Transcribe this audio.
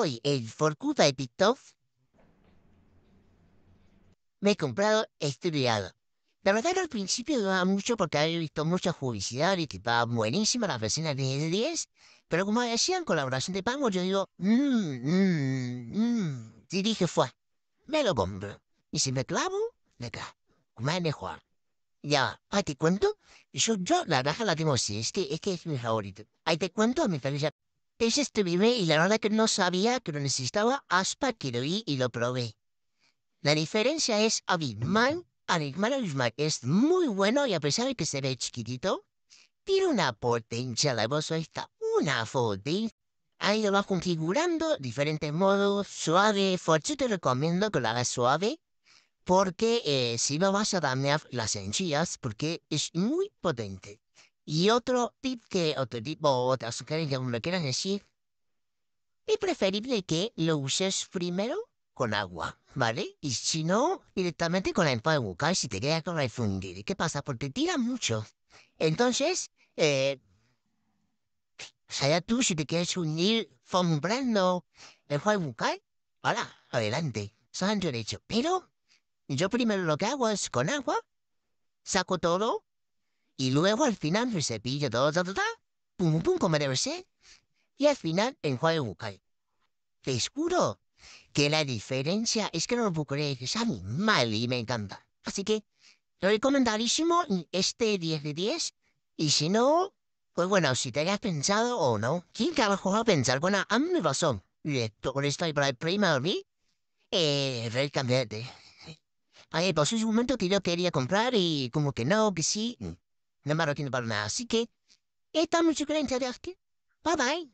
Hoy el Forcuta de TikTok me he comprado este regalo. La verdad que al principio dudaba mucho porque había visto mucha y que estaba ah, buenísima la versión de 10, pero como decían colaboración de pago, yo digo, mmm, mmm, mmm, y dije, fue, me lo compro. Y si me clavo, me Como es mejor. Ya, ahí te cuento, yo, yo la raja la tengo así, este, que es mi favorito. Ahí te cuento a mi familia es este bebé y la verdad que no sabía que lo necesitaba hasta que lo vi y lo probé. La diferencia es abismal, abismal, Es muy bueno y a pesar de que se ve chiquitito, tiene una potencia la voz está una foto. Ahí lo va configurando diferentes modos, suave, fuerte. te recomiendo que lo hagas suave porque eh, si no vas a dañar las encías porque es muy potente. Y otro tip que, otro tip o otra sugerencia, como lo quieras decir, es preferible que lo uses primero con agua, ¿vale? Y si no, directamente con la de bucal si te queda con refundir. ¿Qué pasa? Porque tira mucho. Entonces, eh, o sea, tú si te quieres unir fombrando el de bucal, ¡Hala! adelante, santo derecho. Pero yo primero lo que hago es con agua, saco todo, y luego al final me cepillo todo, todo, todo, pum, pum, como debe ser. Y al final enjuague bucal. Te juro que la diferencia es que no lo puedo creer, sabe mal y me encanta. Así que lo recomendarísimo, este 10 de 10. Y si no, pues bueno, si te hayas pensado o no, ¿quién carajo va a pensar con la mi razón? esto para el prima mí, eh, recambiate. ahí ver, pues un momento que yo quería comprar y como que no, que sí. 生ぬきのバナナ好きえっと、短く練習で好きバイバイ。